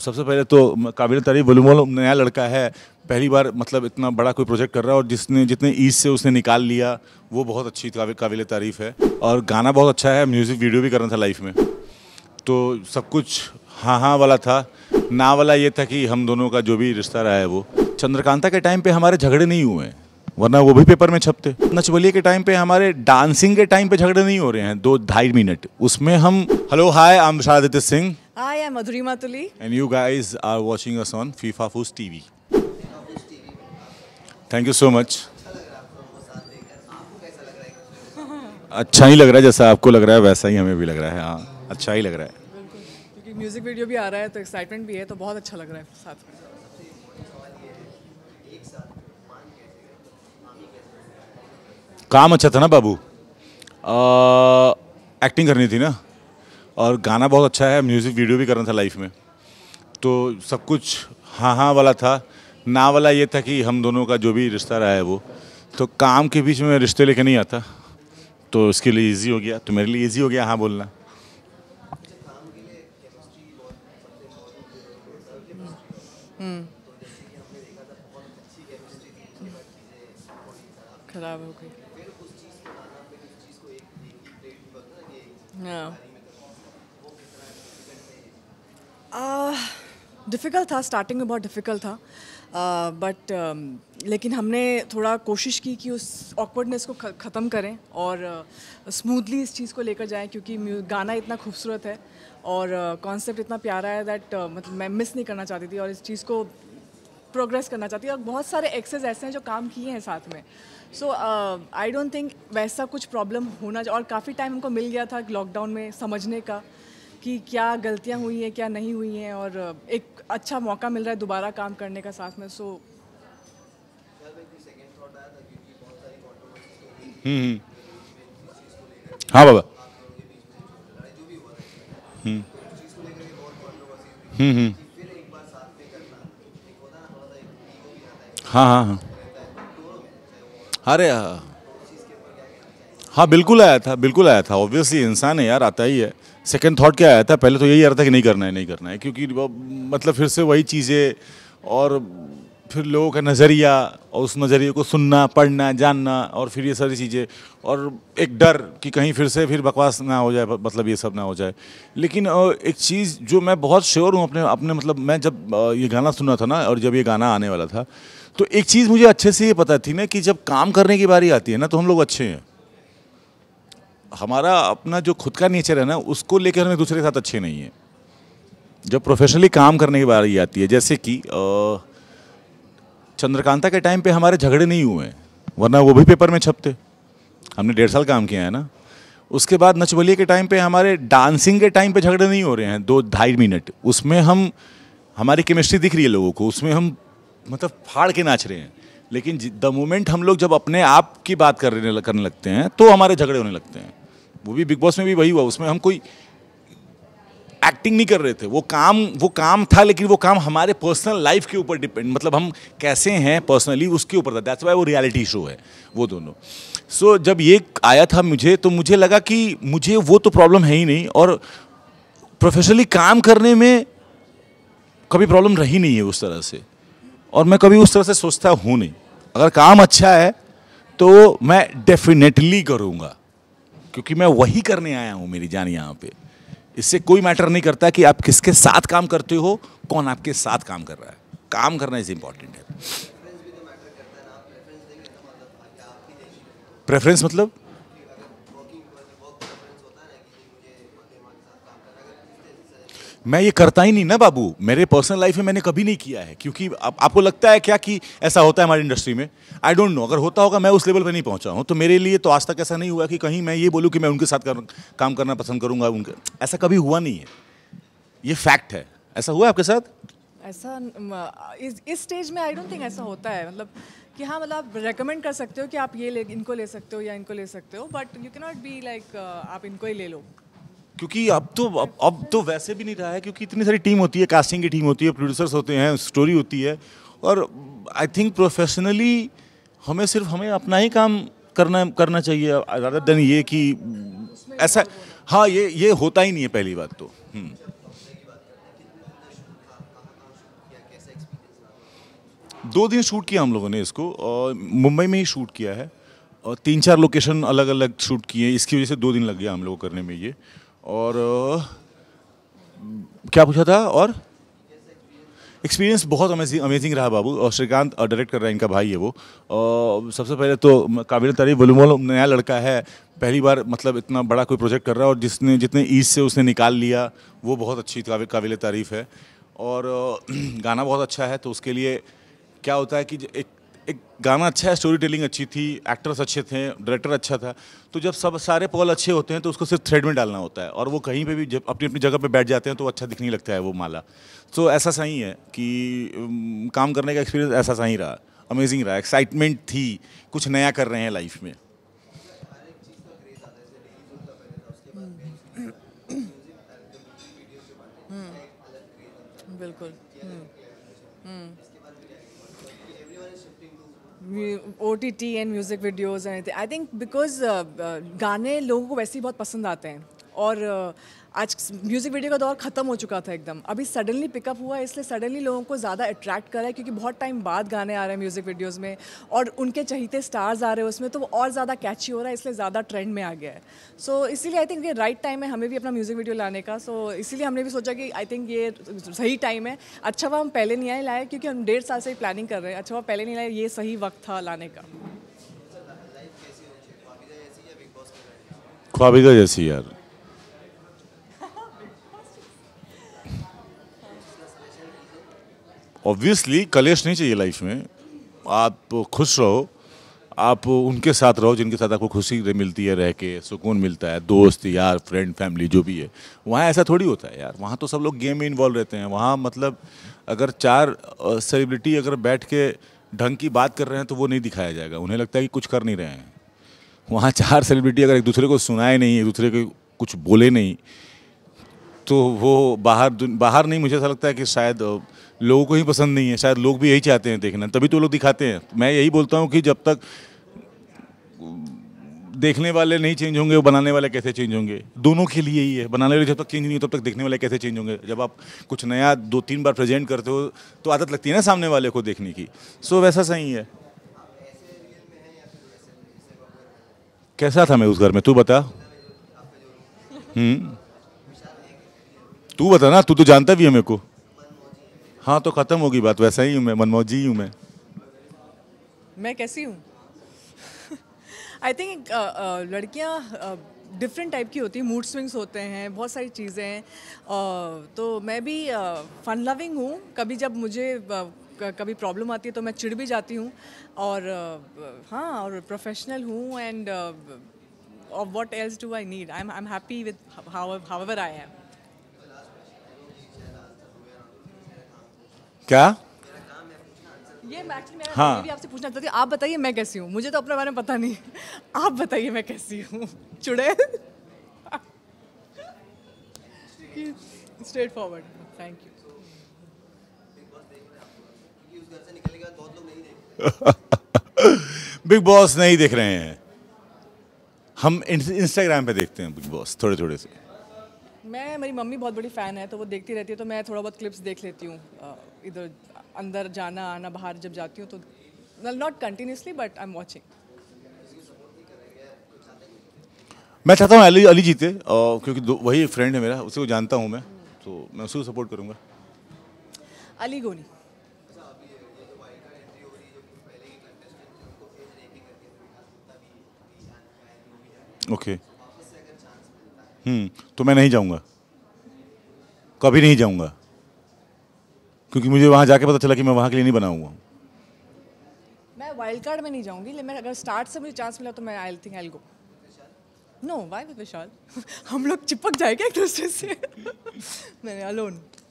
सबसे पहले तो काबिल तारीफ वलूमोल नया लड़का है पहली बार मतलब इतना बड़ा कोई प्रोजेक्ट कर रहा है और जिसने जितने ईज से उसने निकाल लिया वो बहुत अच्छी काबिल तारीफ़ है और गाना बहुत अच्छा है म्यूज़िक वीडियो भी करना था लाइफ में तो सब कुछ हाँ हाँ वाला था ना वाला ये था कि हम दोनों का जो भी रिश्ता रहा है वो चंद्रकांता के टाइम पे हमारे झगड़े नहीं हुए हैं वरना वो भी पेपर में छपते नचबलिए के टाइम पे हमारे डांसिंग के टाइम पे झगड़े नहीं हो रहे हैं दो ढाई मिनट उसमें हम हेलो हाय आम शारदित्य Singh Hi, I'm Adrima Tuli. And you guys are watching us on FIFA Foos TV. Thank you so much. अच्छा ही लग रहा है जैसा आपको लग रहा है वैसा ही हमें भी लग रहा है हाँ अच्छा ही लग रहा है क्योंकि म्यूज़िक वीडियो भी आ रहा है तो एक्साइटमेंट भी है तो बहुत अच्छा लग रहा है साथ में काम अच्छा था ना बाबू एक्टिंग करनी थी ना और गाना बहुत अच्छा है म्यूज़िक वीडियो भी करना था लाइफ में तो सब कुछ हाँ हाँ वाला था ना वाला ये था कि हम दोनों का जो भी रिश्ता रहा है वो तो काम के बीच में रिश्ते लेके नहीं आता तो इसके लिए ईजी हो गया तो मेरे लिए ईजी हो गया हाँ बोलना खराब हो गई हाँ। डिफ़िकल्ट था स्टार्टिंग में बहुत डिफ़िकल्ट था बट uh, um, लेकिन हमने थोड़ा कोशिश की कि उस ऑकवर्डनेस को ख़त्म करें और स्मूथली uh, इस चीज़ को लेकर जाएं क्योंकि गाना इतना खूबसूरत है और कॉन्सेप्ट uh, इतना प्यारा है दैट uh, मतलब मैं मिस नहीं करना चाहती थी और इस चीज़ को प्रोग्रेस करना चाहती और बहुत सारे एक्सेस ऐसे हैं जो काम किए हैं साथ में सो आई डोंट थिंक वैसा कुछ प्रॉब्लम होना और काफ़ी टाइम हमको मिल गया था लॉकडाउन में समझने का कि क्या गलतियाँ हुई हैं क्या नहीं हुई हैं और एक अच्छा मौका मिल रहा है दोबारा काम करने का साथ में सो हम्म, हम्म। हाँ बाबा हम्म।, हम्म हम्म हाँ हाँ हाँ अरे हाँ, हाँ। हाँ बिल्कुल आया था बिल्कुल आया था ऑब्वियसली इंसान है यार आता ही है सेकंड थॉट क्या आया था पहले तो यही आ रहा था कि नहीं करना है नहीं करना है क्योंकि मतलब फिर से वही चीज़ें और फिर लोगों का नज़रिया और उस नज़रिए को सुनना पढ़ना जानना और फिर ये सारी चीज़ें और एक डर कि कहीं फिर से फिर बकवास ना हो जाए मतलब ये सब ना हो जाए लेकिन एक चीज़ जो मैं बहुत श्योर हूँ अपने अपने मतलब मैं जब ये गाना सुना था ना और जब ये गाना आने वाला था तो एक चीज़ मुझे अच्छे से ये पता थी ना कि जब काम करने की बारी आती है ना तो हम लोग अच्छे हैं हमारा अपना जो खुद का नेचर है ना उसको लेकर हमें दूसरे के साथ अच्छे नहीं है जब प्रोफेशनली काम करने की बारी आती है जैसे कि चंद्रकांता के टाइम पे हमारे झगड़े नहीं हुए हैं वरना वो भी पेपर में छपते हमने डेढ़ साल काम किया है ना उसके बाद नचबलिए के टाइम पे हमारे डांसिंग के टाइम पे झगड़े नहीं हो रहे हैं दो ढाई मिनट उसमें हम हमारी केमिस्ट्री दिख रही है लोगों को उसमें हम मतलब फाड़ के नाच रहे हैं लेकिन द मोमेंट हम लोग जब अपने आप की बात करने करने लगते हैं तो हमारे झगड़े होने लगते हैं वो भी बिग बॉस में भी वही हुआ उसमें हम कोई एक्टिंग नहीं कर रहे थे वो काम वो काम था लेकिन वो काम हमारे पर्सनल लाइफ के ऊपर डिपेंड मतलब हम कैसे हैं पर्सनली उसके ऊपर था दैट्स वाई वो रियलिटी शो है वो दोनों सो so, जब ये आया था मुझे तो मुझे लगा कि मुझे वो तो प्रॉब्लम है ही नहीं और प्रोफेशनली काम करने में कभी प्रॉब्लम रही नहीं है उस तरह से और मैं कभी उस तरह से सोचता हूँ नहीं अगर काम अच्छा है तो मैं डेफिनेटली करूँगा क्योंकि मैं वही करने आया हूँ मेरी जान यहाँ पे इससे कोई मैटर नहीं करता कि आप किसके साथ काम करते हो कौन आपके साथ काम कर रहा है काम करना इज इम्पॉर्टेंट है प्रेफरेंस तो मतलब मैं ये करता ही नहीं ना बाबू मेरे पर्सनल लाइफ में मैंने कभी नहीं किया है क्योंकि आप, आपको लगता है क्या कि ऐसा होता है हमारी इंडस्ट्री में आई डोंट नो अगर होता होगा मैं उस लेवल पर नहीं पहुंचा हूं तो मेरे लिए तो आज तक ऐसा नहीं हुआ कि कहीं मैं ये बोलूँ कि मैं उनके साथ कर, काम करना पसंद करूँगा उनके ऐसा कभी हुआ नहीं है ये फैक्ट है ऐसा हुआ आपके साथ ऐसा इस स्टेज में आई डोंट थिंक ऐसा होता है मतलब कि हाँ मतलब आप रेकमेंड कर सकते हो कि आप ये ले इनको ले सकते हो या इनको ले सकते हो but you cannot be like आप इनको ही ले लो क्योंकि अब तो अब, अब तो वैसे भी नहीं रहा है क्योंकि इतनी सारी टीम होती है कास्टिंग की टीम होती है प्रोड्यूसर्स होते हैं स्टोरी होती है और आई थिंक प्रोफेशनली हमें सिर्फ हमें अपना ही काम करना करना चाहिए रादर देन ये कि ऐसा हाँ ये ये होता ही नहीं है पहली बात तो हम्म। दो दिन शूट किया हम लोगों ने इसको और मुंबई में ही शूट किया है और तीन चार लोकेशन अलग अलग शूट किए इसकी वजह से दो दिन लग गया हम लोग करने में ये और क्या पूछा था और एक्सपीरियंस बहुत अमेजिंग अमेजिंग रहा बाबू और श्रीकांत डायरेक्ट कर रहा है इनका भाई है वो और सबसे पहले तो काबिल तारीफ बोलूँगा नया लड़का है पहली बार मतलब इतना बड़ा कोई प्रोजेक्ट कर रहा है और जिसने जितने ईज से उसने निकाल लिया वो बहुत अच्छी काबिल तारीफ़ है और गाना बहुत अच्छा है तो उसके लिए क्या होता है कि एक एक गाना अच्छा है स्टोरी टेलिंग अच्छी थी एक्टर्स अच्छे थे डायरेक्टर अच्छा था तो जब सब सारे पॉल अच्छे होते हैं तो उसको सिर्फ थ्रेड में डालना होता है और वो कहीं पे भी जब अपनी अपनी जगह पे बैठ जाते हैं तो अच्छा दिखने लगता है वो माला तो ऐसा सही है कि काम करने का एक्सपीरियंस ऐसा सही रहा अमेजिंग रहा एक्साइटमेंट थी कुछ नया कर रहे हैं लाइफ में हम्म। बिल्कुल hmm. Hmm. O T T and music videos I think because गाने लोगों को वैसे ही बहुत पसंद आते हैं और आज म्यूज़िक वीडियो का दौर ख़त्म हो चुका था एकदम अभी सडनली पिकअप हुआ इसलिए सडनली लोगों को ज़्यादा अट्रैक्ट करा है क्योंकि बहुत टाइम बाद गाने आ रहे हैं म्यूज़िक वीडियोज़ में और उनके चहीते स्टार्स आ रहे हैं उसमें तो वो और ज़्यादा कैची हो रहा है इसलिए ज़्यादा ट्रेंड में आ गया है सो so, इसीलिए आई थिंक ये राइट टाइम है हमें भी अपना म्यूज़िक वीडियो लाने का सो so, इसीलिए हमने भी सोचा कि आई थिंक ये सही टाइम है अच्छा हुआ हम पहले नहीं आए लाए क्योंकि हम डेढ़ साल से ही प्लानिंग कर रहे हैं अच्छा हुआ पहले नहीं लाए ये सही वक्त था लाने का ख्वाबिदा जैसी यार ऑब्वियसली कलेश नहीं चाहिए लाइफ में आप खुश रहो आप उनके साथ रहो जिनके साथ आपको खुशी मिलती है रह के सुकून मिलता है दोस्त यार फ्रेंड फैमिली जो भी है वहाँ ऐसा थोड़ी होता है यार वहाँ तो सब लोग गेम में इन्वॉल्व रहते हैं वहाँ मतलब अगर चार सेलिब्रिटी अगर बैठ के ढंग की बात कर रहे हैं तो वो नहीं दिखाया जाएगा उन्हें लगता है कि कुछ कर नहीं रहे हैं वहाँ चार सेलिब्रिटी अगर एक दूसरे को सुनाए नहीं एक दूसरे को कुछ बोले नहीं तो वो बाहर बाहर नहीं मुझे ऐसा लगता है कि शायद लोगों को ही पसंद नहीं है शायद लोग भी यही चाहते हैं देखना तभी तो लोग दिखाते हैं मैं यही बोलता हूँ कि जब तक देखने वाले नहीं चेंज होंगे वो बनाने वाले कैसे चेंज होंगे दोनों के लिए ही है बनाने वाले जब तक चेंज नहीं हो तब तक देखने वाले कैसे चेंज होंगे जब आप कुछ नया दो तीन बार प्रेजेंट करते हो तो आदत लगती है ना सामने वाले को देखने की सो वैसा सही है कैसा था मैं उस घर में तू बता हम्म। तू बता ना तू तो जानता भी है मेरे को हाँ तो ख़त्म होगी बात वैसा ही हूँ मैं मनमोह जी हूँ मैं मैं कैसी हूँ आई थिंक uh, uh, लड़कियाँ डिफरेंट uh, टाइप की होती हैं मूड स्विंग्स होते हैं बहुत सारी चीज़ें हैं uh, तो मैं भी फ़न लविंग हूँ कभी जब मुझे uh, कभी प्रॉब्लम आती है तो मैं चिढ़ भी जाती हूँ और uh, हाँ और प्रोफेशनल हूँ and what else do I need I am I am happy with however I am क्या ये मेरा हाँ। भी आपसे पूछना चाहती आप बताइए मैं कैसी हूँ मुझे तो अपने बारे में पता नहीं आप बताइए मैं कैसी हूँ चुड़े straightforward thank you Bigg Boss नहीं देख रहे हैं हम इंस्टाग्राम पे देखते हैं बिग बॉस थोड़े थोड़े से मैं मेरी मम्मी बहुत बड़ी फ़ैन है तो वो देखती रहती है तो मैं थोड़ा बहुत क्लिप्स देख लेती हूँ इधर अंदर जाना आना बाहर जब जाती हूँ तो well not continuously but I am watching मैं चाहता हूँ अली अली जीते और क्योंकि वही फ्रेंड है मेरा उसे को जानता हूँ मैं तो मैं उसी को सपोर्ट करूँगा अली गोनी ओके okay. हम्म तो मैं नहीं जाऊंगा कभी नहीं जाऊंगा क्योंकि मुझे वहां जाके पता चला कि मैं वहां के लिए नहीं बना हुआ मैं वाइल्ड कार्ड में नहीं जाऊंगी लेकिन अगर स्टार्ट से मुझे चांस मिला तो मैं I think I go no why with Vishal हम लोग चिपक जाएंगे एक दूसरे से मैंने अलोन